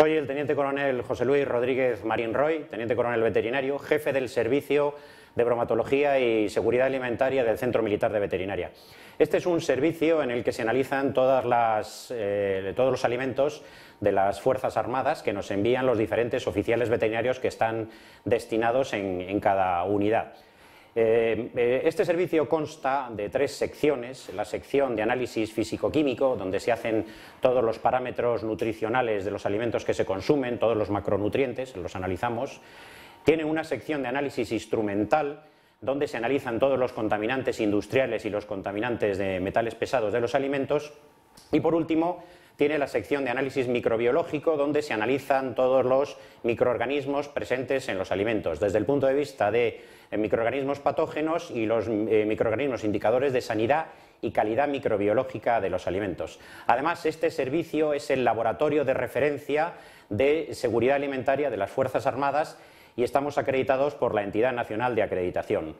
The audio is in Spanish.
Soy el teniente coronel José Luis Rodríguez Marín Roy, teniente coronel veterinario, jefe del servicio de bromatología y seguridad alimentaria del Centro Militar de Veterinaria. Este es un servicio en el que se analizan eh, todos los alimentos de las Fuerzas Armadas que nos envían los diferentes oficiales veterinarios que están destinados en cada unidad. Eh, eh, este servicio consta de tres secciones. La sección de análisis físico-químico, donde se hacen todos los parámetros nutricionales de los alimentos que se consumen, todos los macronutrientes, los analizamos. Tiene una sección de análisis instrumental, donde se analizan todos los contaminantes industriales y los contaminantes de metales pesados de los alimentos y por último, tiene la sección de análisis microbiológico, donde se analizan todos los microorganismos presentes en los alimentos, desde el punto de vista de eh, microorganismos patógenos y los eh, microorganismos indicadores de sanidad y calidad microbiológica de los alimentos. Además, este servicio es el laboratorio de referencia de seguridad alimentaria de las Fuerzas Armadas y estamos acreditados por la Entidad Nacional de Acreditación,